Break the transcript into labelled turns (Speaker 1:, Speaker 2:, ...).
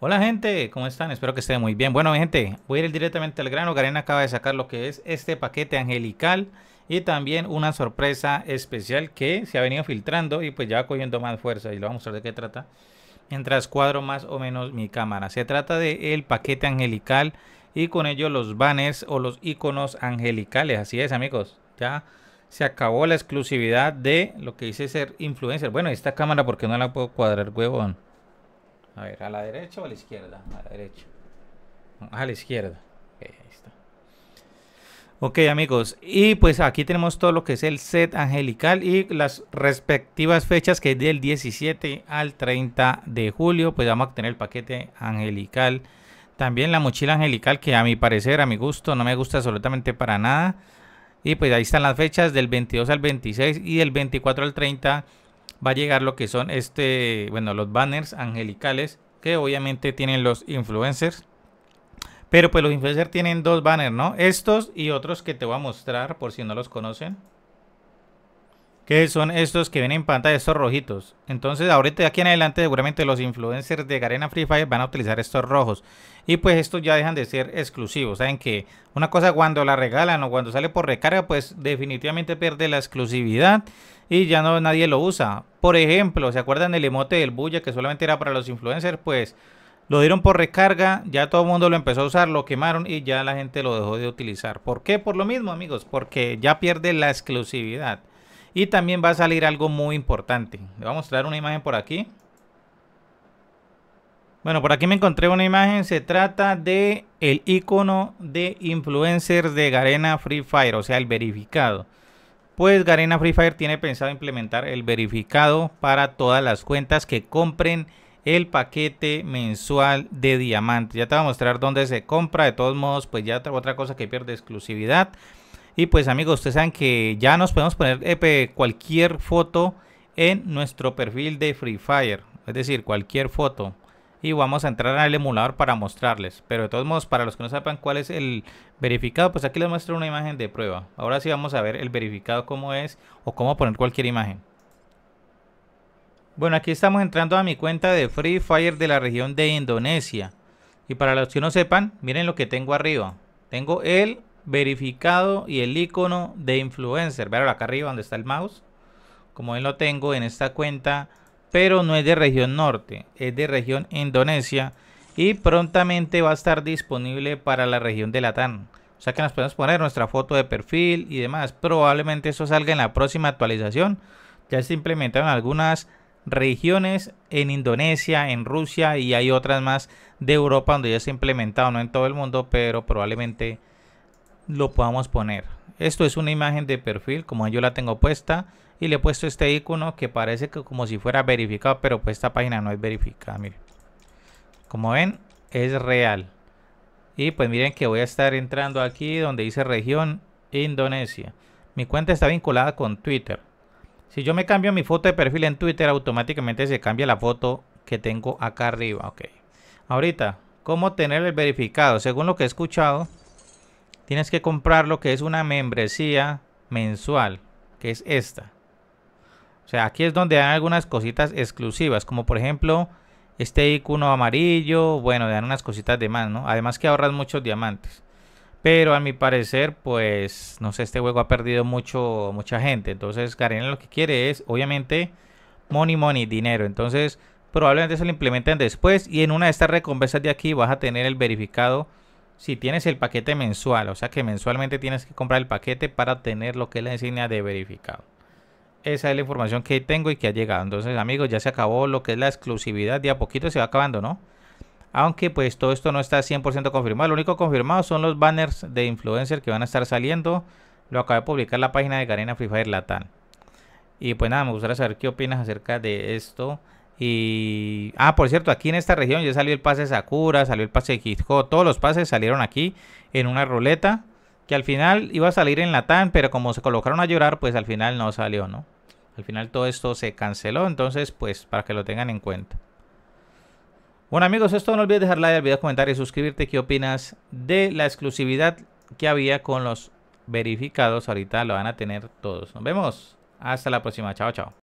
Speaker 1: Hola gente, ¿cómo están? Espero que estén muy bien. Bueno, gente, voy a ir directamente al grano. Karen acaba de sacar lo que es este paquete angelical y también una sorpresa especial que se ha venido filtrando y pues ya va cogiendo más fuerza y lo vamos a mostrar de qué trata. Mientras cuadro más o menos mi cámara. Se trata del el paquete angelical y con ello los banners o los iconos angelicales. Así es, amigos. Ya se acabó la exclusividad de lo que hice ser influencer. Bueno, esta cámara porque no la puedo cuadrar, huevón. A ver, ¿a la derecha o a la izquierda? A la derecha. A la izquierda. ahí está. Ok, amigos. Y pues aquí tenemos todo lo que es el set angelical y las respectivas fechas que es del 17 al 30 de julio. Pues vamos a tener el paquete angelical. También la mochila angelical que a mi parecer, a mi gusto, no me gusta absolutamente para nada. Y pues ahí están las fechas del 22 al 26 y del 24 al 30 va a llegar lo que son este, bueno, los banners angelicales que obviamente tienen los influencers. Pero pues los influencers tienen dos banners, ¿no? Estos y otros que te voy a mostrar por si no los conocen que son estos que vienen en pantalla, estos rojitos. Entonces ahorita de aquí en adelante seguramente los influencers de Garena Free Fire van a utilizar estos rojos. Y pues estos ya dejan de ser exclusivos. Saben que una cosa cuando la regalan o cuando sale por recarga pues definitivamente pierde la exclusividad y ya no nadie lo usa. Por ejemplo, ¿se acuerdan del emote del bulla que solamente era para los influencers? Pues lo dieron por recarga, ya todo el mundo lo empezó a usar, lo quemaron y ya la gente lo dejó de utilizar. ¿Por qué? Por lo mismo amigos, porque ya pierde la exclusividad. Y también va a salir algo muy importante. Le voy a mostrar una imagen por aquí. Bueno, por aquí me encontré una imagen. Se trata de el icono de influencers de Garena Free Fire, o sea, el verificado. Pues Garena Free Fire tiene pensado implementar el verificado para todas las cuentas que compren el paquete mensual de diamante. Ya te voy a mostrar dónde se compra. De todos modos, pues ya otra cosa que pierde exclusividad. Y pues amigos, ustedes saben que ya nos podemos poner eh, cualquier foto en nuestro perfil de Free Fire. Es decir, cualquier foto. Y vamos a entrar al emulador para mostrarles. Pero de todos modos, para los que no sepan cuál es el verificado, pues aquí les muestro una imagen de prueba. Ahora sí vamos a ver el verificado cómo es o cómo poner cualquier imagen. Bueno, aquí estamos entrando a mi cuenta de Free Fire de la región de Indonesia. Y para los que no sepan, miren lo que tengo arriba. Tengo el verificado y el icono de influencer. verlo acá arriba donde está el mouse. Como él lo tengo en esta cuenta, pero no es de región norte, es de región Indonesia y prontamente va a estar disponible para la región de Latam. O sea que nos podemos poner nuestra foto de perfil y demás. Probablemente eso salga en la próxima actualización. Ya se implementaron algunas regiones en Indonesia, en Rusia y hay otras más de Europa donde ya se ha implementado, no en todo el mundo, pero probablemente lo podamos poner. Esto es una imagen de perfil como yo la tengo puesta y le he puesto este icono que parece que como si fuera verificado pero pues esta página no es verificada, miren. Como ven es real. Y pues miren que voy a estar entrando aquí donde dice región Indonesia. Mi cuenta está vinculada con Twitter. Si yo me cambio mi foto de perfil en Twitter, automáticamente se cambia la foto que tengo acá arriba. Ok. Ahorita, ¿cómo tener el verificado? Según lo que he escuchado, tienes que comprar lo que es una membresía mensual, que es esta. O sea, aquí es donde dan algunas cositas exclusivas, como por ejemplo este icono amarillo, bueno, dan unas cositas de más, ¿no? Además que ahorras muchos diamantes. Pero a mi parecer, pues, no sé, este juego ha perdido mucho, mucha gente. Entonces, Karen lo que quiere es, obviamente, money, money, dinero. Entonces, probablemente se lo implementen después y en una de estas recompensas de aquí vas a tener el verificado si tienes el paquete mensual, o sea que mensualmente tienes que comprar el paquete para tener lo que es la insignia de verificado. Esa es la información que tengo y que ha llegado. Entonces, amigos, ya se acabó lo que es la exclusividad. De a poquito se va acabando, ¿no? Aunque pues todo esto no está 100% confirmado. Lo único confirmado son los banners de influencer que van a estar saliendo. Lo acabé de publicar la página de Garena Free Fire Latam. Y pues nada, me gustaría saber qué opinas acerca de esto. Y, ah, por cierto, aquí en esta región ya salió el pase Sakura, salió el pase Hitchcock, todos los pases salieron aquí en una ruleta que al final iba a salir en la TAN, pero como se colocaron a llorar, pues al final no salió, ¿no? Al final todo esto se canceló, entonces pues para que lo tengan en cuenta. Bueno amigos, esto no olvides dejar like al video, comentar y suscribirte. ¿Qué opinas de la exclusividad que había con los verificados? Ahorita lo van a tener todos. Nos vemos. Hasta la próxima. Chao, chao.